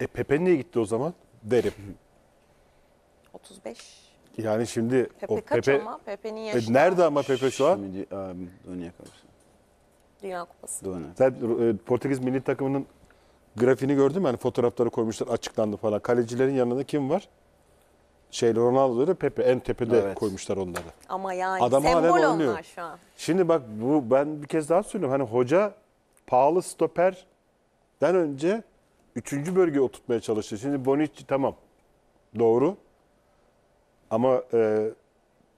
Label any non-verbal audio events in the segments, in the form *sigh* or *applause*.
E Pepe niye gitti o zaman? Derim. 35. Yani şimdi Pepe o kaç Pepe ama? Pepe'nin e, yaşı. E nerede ama Pepe şu an? Şimdi um, Dünya Kupası. Dünya Kupası. Sen e, Portekiz milli takımının grafiğini gördün mü? Hani fotoğrafları koymuşlar açıklandı falan. Kalecilerin yanında kim var? Şey Ronaldo'ları Pepe en tepede Evet. koymuşlar onları. Ama yani Adam sembol halen onlar şu an. Şimdi bak bu ben bir kez daha söylüyorum. Hani hoca pahalı stoperden önce üçüncü bölgeye oturtmaya çalıştı. Şimdi Bonici tamam doğru ama e,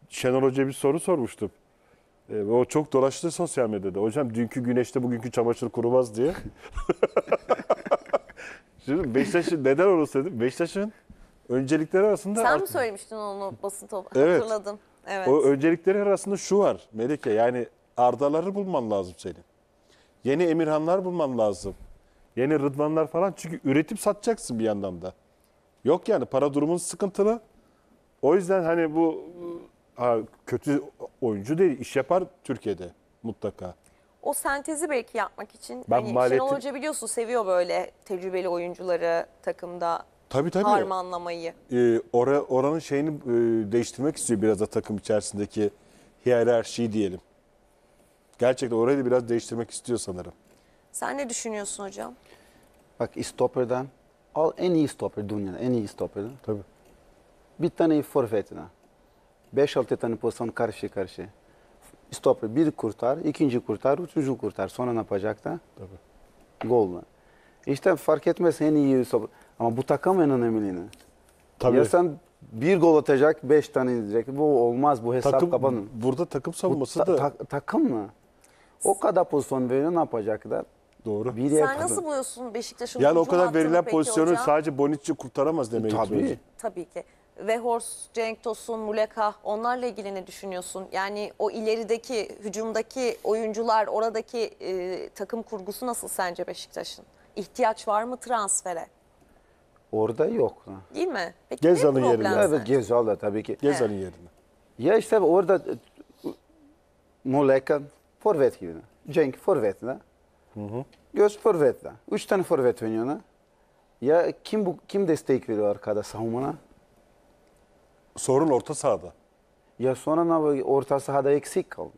Şenol Hoca bir soru sormuştu. E, o çok dolaştı sosyal medyada. Hocam dünkü güneşte bugünkü çamaşır kurumaz diye. *laughs* Şimdi Beşiktaş'ın neden orası dedim. Beşiktaş'ın öncelikleri arasında... Sen mi söylemiştin onu basın toplantı? Evet. Hatırladım. Evet. O öncelikleri arasında şu var Melike yani Ardaları bulman lazım senin. Yeni Emirhanlar bulman lazım. Yeni Rıdvanlar falan çünkü üretip satacaksın bir yandan da. Yok yani para durumun sıkıntılı. O yüzden hani bu e, kötü oyuncu değil iş yapar Türkiye'de mutlaka. O sentezi belki yapmak için. Ben hani maliyeti... Şenol Hoca biliyorsun seviyor böyle tecrübeli oyuncuları takımda Tabii tabii. harmanlamayı. Ee, ora, oranın şeyini e, değiştirmek istiyor biraz da takım içerisindeki hiyerarşiyi diyelim. Gerçekten orayı da biraz değiştirmek istiyor sanırım. Sen ne düşünüyorsun hocam? Bak stoperden al en iyi stoper dünyada en iyi stoperden. Tabii. Bir tane forvetine. 5-6 tane pozisyon karşı karşıya. Stoper bir kurtar, ikinci kurtar, üçüncü kurtar. Sonra ne yapacak da? Tabii. Golla. İşte fark etmez en iyi stoper. Ama bu takım en önemliydi. Tabii. Ya sen bir gol atacak, beş tane izleyecek. Bu olmaz, bu hesap takım, kapanır. Burada takım savunması bu, ta, da... Ta, takım mı? O kadar pozisyon veriyor ne yapacak da? doğru. Bir Sen yapalım. nasıl buluyorsun Beşiktaş'ın Yani o kadar verilen pozisyonu hocam? sadece Bonucci kurtaramaz demek Tabii. Gitmiyoruz. Tabii ki. Vehors, Cenk Tosun, Muleka onlarla ilgili ne düşünüyorsun? Yani o ilerideki hücumdaki oyuncular oradaki e, takım kurgusu nasıl sence Beşiktaş'ın? İhtiyaç var mı transfere? Orada yok. Değil mi? Peki Gezal'ın yerine. Evet Gezal'da tabii ki. Gezal'ın evet. yerine. Ya işte orada e, Muleka forvet yerine. Cenk forvetine. Göz forvetle. Üç tane forvet oynuyor ona. Ya kim bu kim destek veriyor arkada savunmana? Sorun orta sahada. Ya sonra ne orta sahada eksik kaldı.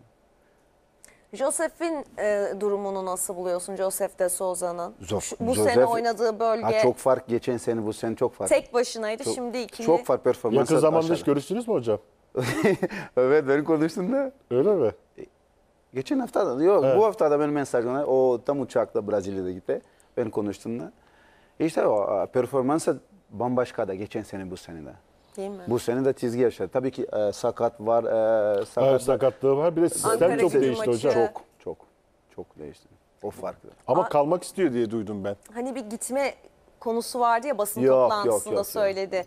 Joseph'in e, durumunu nasıl buluyorsun Joseph de Souza'nın? Bu Josef, sene oynadığı bölge. Ha, çok fark geçen sene bu sene çok fark. Tek başınaydı çok, şimdi ikili. Çok fark performans. Yakın zamanda hiç görüştünüz mü hocam? *laughs* evet ben konuştum da. Öyle mi? Geçen hafta da yok evet. bu hafta da benim mesajımda o tam uçakla Brezilya'da gitti. Ben konuştuğumda. E işte o performansı bambaşka da geçen sene bu sene de. Değil mi? Bu sene de çizgi yaşadı. Tabii ki e, sakat var. E, sakat evet, sakatlığı var. Bir de sistem Ankara çok değişti maçı. hocam. Çok çok çok değişti. O farklı. Ama A kalmak istiyor diye duydum ben. Hani bir gitme konusu vardı ya basın yok, toplantısında yok, yok, söyledi. Yok.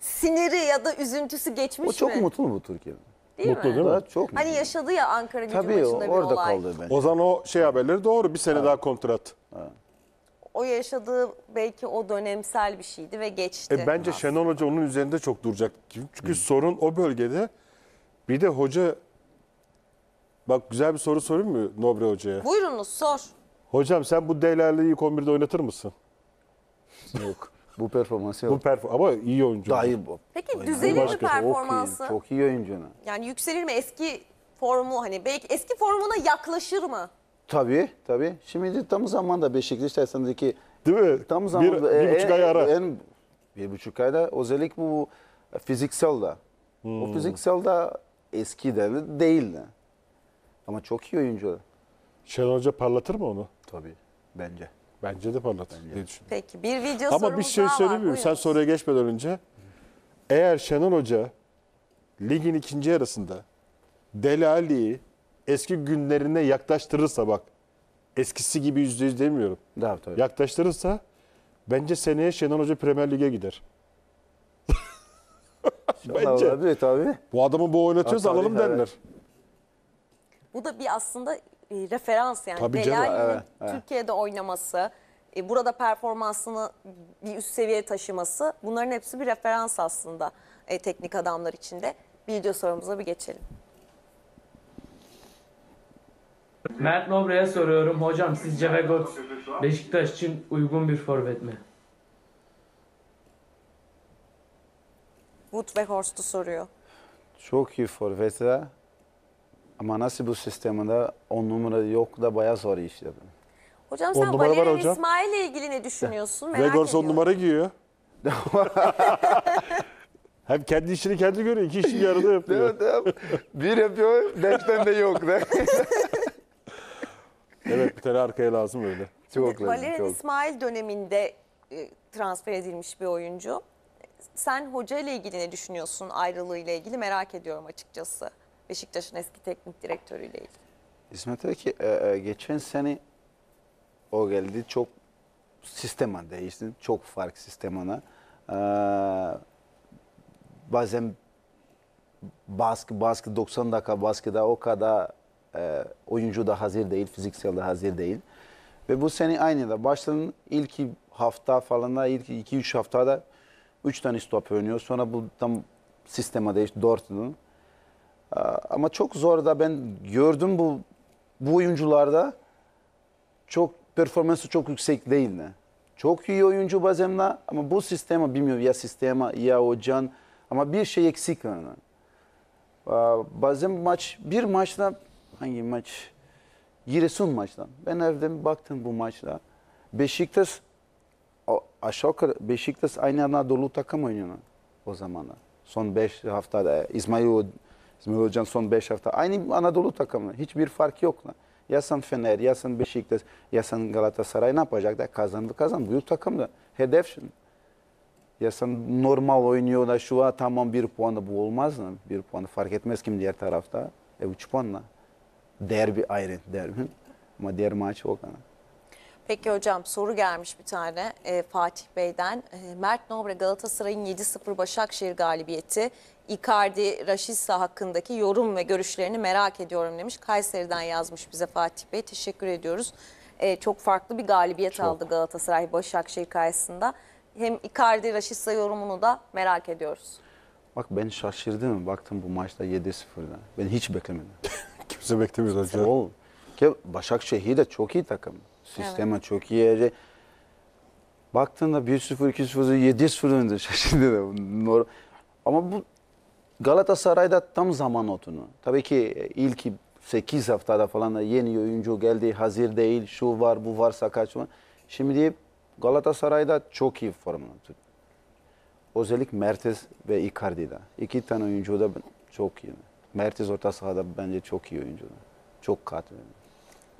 Siniri ya da üzüntüsü geçmiş mi? O çok mi? mutlu mu bu Türkiye'de? Değil Mutlu mi? değil mi? Da çok Hani yaşadı ya Ankara gücü Tabii maçında bir orada olay. kaldı bence. Ozan o şey haberleri doğru. Bir sene daha kontrat. O yaşadığı belki o dönemsel bir şeydi ve geçti. E, bence Şenol Hoca onun üzerinde çok duracak. Çünkü sorun o bölgede. Bir de hoca... Bak güzel bir soru sorayım mı Nobre Hoca'ya? Buyurunuz sor. Hocam sen bu Delali'yi ilk 11'de oynatır mısın? Yok. Bu performansı yok. Bu perfor ama iyi oyuncu. Daha iyi bu. Peki düzelir mi performansı? Çok iyi, çok iyi oyuncu. Yani yükselir mi eski formu hani belki eski formuna yaklaşır mı? Tabii tabii. Şimdi tam zamanda Beşiktaş arasındaki Değil mi? Tam zamanda bir, bir buçuk ay ara. En, bir buçuk ayda özellikle bu fiziksel de. Hmm. O fiziksel de eski de değildi. Ama çok iyi oyuncu. Şenol parlatır mı onu? Tabii bence. Bence de parlatır diye Peki bir video Ama bir sorumuz şey daha var. Sen soruya geçmeden önce. Eğer Şenol Hoca ligin ikinci yarısında Delali'yi eski günlerine yaklaştırırsa bak eskisi gibi yüzde yüz demiyorum. Tabii, tabii. Yaklaştırırsa bence seneye Şenol Hoca Premier Lig'e gider. *laughs* bence. Olabilir tabii. Bu adamı bu oynatıyoruz Tabii, alalım evet. derler. Bu da bir aslında e, referans yani Tabii canım, Delal'in evet, evet. Türkiye'de oynaması, e, burada performansını bir üst seviyeye taşıması bunların hepsi bir referans aslında e, teknik adamlar için de. Video sorumuza bir geçelim. Mert Nobra'ya soruyorum. Hocam sizce Vegot Beşiktaş için uygun bir forvet mi? Wood ve Horst'u soruyor. Çok iyi forvet ama nasıl bu sisteminde on numara yok da bayağı zor iş dedim. Hocam On sen numara var Valerian hocam. İsmail'le ilgili ne düşünüyorsun? Merak Vegor son numara giyiyor. *laughs* Hem kendi işini kendi görüyor, iki işi bir arada yapıyor. Bir yapıyor, beşten de yok. De. *laughs* evet bir tane arkaya lazım öyle. çok lazım, Valerian çok. İsmail döneminde e, transfer edilmiş bir oyuncu. Sen hoca ile ilgili ne düşünüyorsun ayrılığı ile ilgili merak ediyorum açıkçası. Beşiktaş'ın eski teknik direktörüyle ilgili. İsmet Eki ki e, e, geçen sene o geldi çok sistema değişti. Çok farklı sistemana. E, bazen baskı baskı 90 dakika baskıda o kadar oyuncu da hazır değil, fiziksel de hazır değil. Ve bu sene aynı da başladın ilk hafta falan da ilk 2-3 haftada 3 tane stop oynuyor. Sonra bu tam sistema değişti 4'ünü. Ama çok zor da ben gördüm bu bu oyuncularda çok performansı çok yüksek değil ne. Çok iyi oyuncu bazen ama bu sistema bilmiyorum ya sistema ya hocan ama bir şey eksik yani. Bazen maç bir maçta hangi maç? Giresun maçtan. Ben evde baktım bu maçta. Beşiktaş aşağı yukarı Beşiktaş aynı Anadolu takım oynuyor o zamanlar. Son 5 haftada İsmail İsmail Hoca'nın son 5 hafta. Aynı Anadolu takımı. Hiçbir fark yok. Yasan Fener, Yasan Beşiktaş, Yasan Galatasaray ne yapacak da kazandı kazan. Büyük takım da. Hedef şimdi. Ya sen normal oynuyor da şu an tamam bir puanı bu olmaz mı? Bir puanı fark etmez kim diğer tarafta. E üç puanla. Derbi ayrı derbi. Ama diğer maç o kadar. Peki hocam soru gelmiş bir tane e, Fatih Bey'den. E, Mert Nobre Galatasaray'ın 7-0 Başakşehir galibiyeti. Icardi Raşissa hakkındaki yorum ve görüşlerini merak ediyorum demiş. Kayseri'den yazmış bize Fatih Bey. Teşekkür ediyoruz. E, çok farklı bir galibiyet çok. aldı Galatasaray Başakşehir karşısında. Hem Icardi Raşissa yorumunu da merak ediyoruz. Bak ben şaşırdım. Baktım bu maçta 7-0'dan. Ben hiç beklemedim. *laughs* Kimse beklemiyordu. Oğlum. Ki Başakşehir de çok iyi takım. Sisteme evet. çok iyi yeri. Baktığında 1-0, 2-0, 7-0 önde şaşırdı. Ama bu Galatasaray'da tam zaman otunu. Tabii ki e, ilk 8 haftada falan da yeni oyuncu geldi, hazır değil, şu var, bu varsa sakat var. Şimdi Galatasaray'da çok iyi formda. Özellikle Mertes ve Icardi'da. iki tane oyuncu da çok iyi. Mertes orta sahada bence çok iyi oyuncu. Çok katı.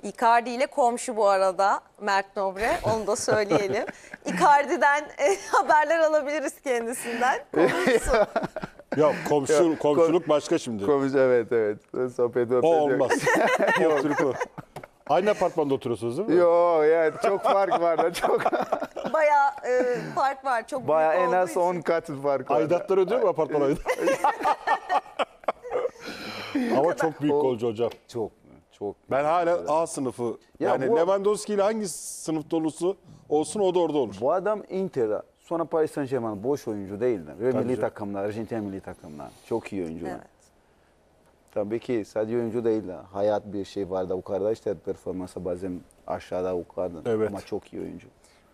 Icardi ile komşu bu arada Mert Nobre. Onu da söyleyelim. *laughs* Icardi'den e, haberler alabiliriz kendisinden. *laughs* Yok komşu, komşuluk başka şimdi. Komşu evet evet. Sohbet O olmaz. *laughs* Komşuluk Aynı apartmanda oturuyorsunuz değil mi? Yok yani çok fark var da çok. Baya e, fark var. Çok Baya en az olduğu 10 kat fark var. Aidatlar ödüyor mu apartman aidatı? Ama çok büyük golcü hocam. Çok çok ben hala A sınıfı. Ya yani bu... Lewandowski ile hangi sınıf dolusu olsun o da orada olur. Bu adam Inter'a sonra Paris Saint Germain boş oyuncu değildi. Ve milli takımlar, Arjantin milli takımlar. Çok iyi oyuncu. Evet. Tabii ki sadece oyuncu değil. de Hayat bir şey var da yukarıda işte performansa bazen aşağıda yukarıda Evet. Ama çok iyi oyuncu.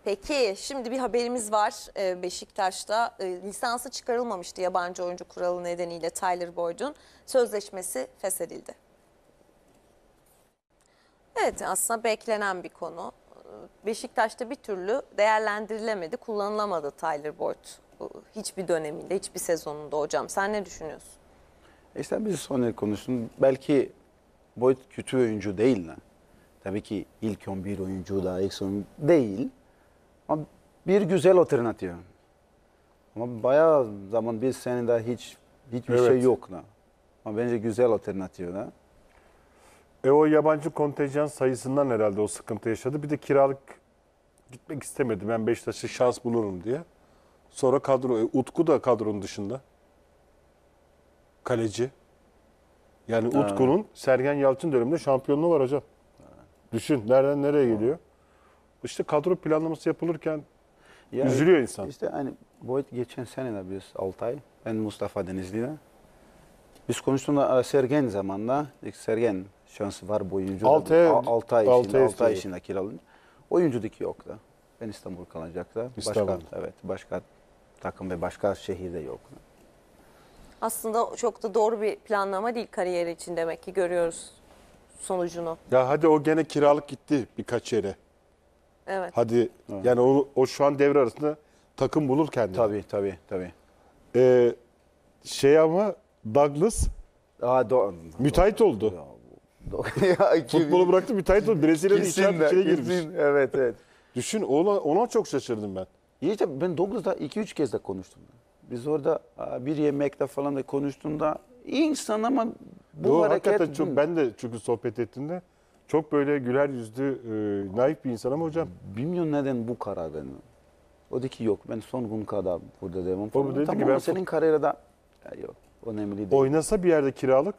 Peki şimdi bir haberimiz var e, Beşiktaş'ta. E, lisansı çıkarılmamıştı yabancı oyuncu kuralı nedeniyle Tyler Boyd'un. Sözleşmesi feshedildi. Evet aslında beklenen bir konu. Beşiktaş'ta bir türlü değerlendirilemedi, kullanılamadı Tyler Boyd hiçbir döneminde, hiçbir sezonunda hocam. Sen ne düşünüyorsun? E sen bir sonra konuştun. Belki Boyd kötü oyuncu değil lan. Tabii ki ilk 11 oyuncu da ilk son değil. Ama bir güzel alternatif. Ama bayağı zaman bir senede hiç hiçbir şey evet. şey yok da. Ama bence güzel alternatif da. E o yabancı kontenjan sayısından herhalde o sıkıntı yaşadı. Bir de kiralık gitmek istemedi. Ben Beşiktaş'ı şans bulurum diye. Sonra kadro, e, Utku da kadronun dışında. Kaleci. Yani Ha. Utku'nun Sergen Yalçın döneminde şampiyonluğu var hocam. Düşün nereden nereye geliyor. İşte kadro planlaması yapılırken Ya üzülüyor insan. İşte hani Boyd geçen sene de biz Altay, ben Mustafa Denizli'de. Biz konuştuğunda Sergen zamanla, Sergen şansı var bu oyuncu. 6 ay, 6 ay içinde, 6 ay içinde kiralanıyor. Oyunculuk yok da. Ben İstanbul kalacak da. Başka, evet, başka takım ve başka şehirde yok. Aslında çok da doğru bir planlama değil kariyeri için demek ki görüyoruz sonucunu. Ya hadi o gene kiralık gitti birkaç yere. Evet. Hadi evet. yani o, o şu an devre arasında takım bulur kendini. Tabii tabii tabii. Ee, şey ama Douglas Aa, do müteahhit oldu. *laughs* Futbolu bıraktı bir oldu. Brezilya'da içeri içeri girmiş. Kesin. Evet evet. Düşün ona, ona çok şaşırdım ben. İyi de ben Douglas'da 2-3 kez de konuştum. Biz orada bir yemekte falan da konuştuğumda iyi insan ama bu Doğru, hareket... çok, ben de çünkü sohbet ettiğimde çok böyle güler yüzlü, e, naif bir insan ama hocam. Bilmiyorum neden bu karar benim. O dedi ki yok ben son gün kadar burada devam. O dedi tamam, ki ben... senin kariyerada ya, yok önemli değil. Oynasa bir yerde kiralık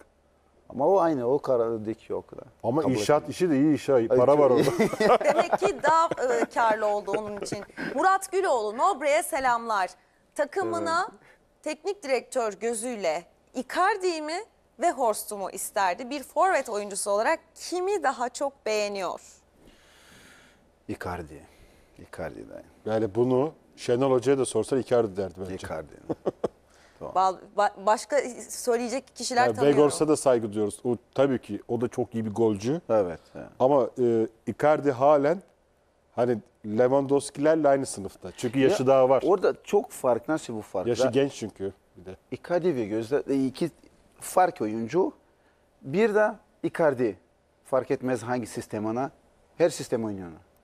ama o aynı o kararındaki yok da. Ama Kabul inşaat etmiyor. işi de iyi iş Para var orada. *laughs* *laughs* Demek ki daha e, karlı oldu onun için. Murat Güloğlu Nobre'ye selamlar. Takımına teknik direktör gözüyle Icardi mi ve Horst'u mu isterdi? Bir forvet oyuncusu olarak kimi daha çok beğeniyor? Icardi. Icardi'den. Yani bunu Şenol Hoca'ya da sorsan Icardi derdi bence. Icardi. *laughs* Tamam. Başka söyleyecek kişiler yani tanıyorum. Vegors'a da saygı duyuyoruz. O, tabii ki o da çok iyi bir golcü. Evet. evet. Ama e, Icardi halen hani Lewandowski'lerle aynı sınıfta. Çünkü yaşı ya, daha var. Orada çok fark. Nasıl bu fark? Yaşı ben, genç çünkü bir de. Icardi ve Gözde iki fark oyuncu. Bir de Icardi fark etmez hangi sistemana her sistem oynuyor.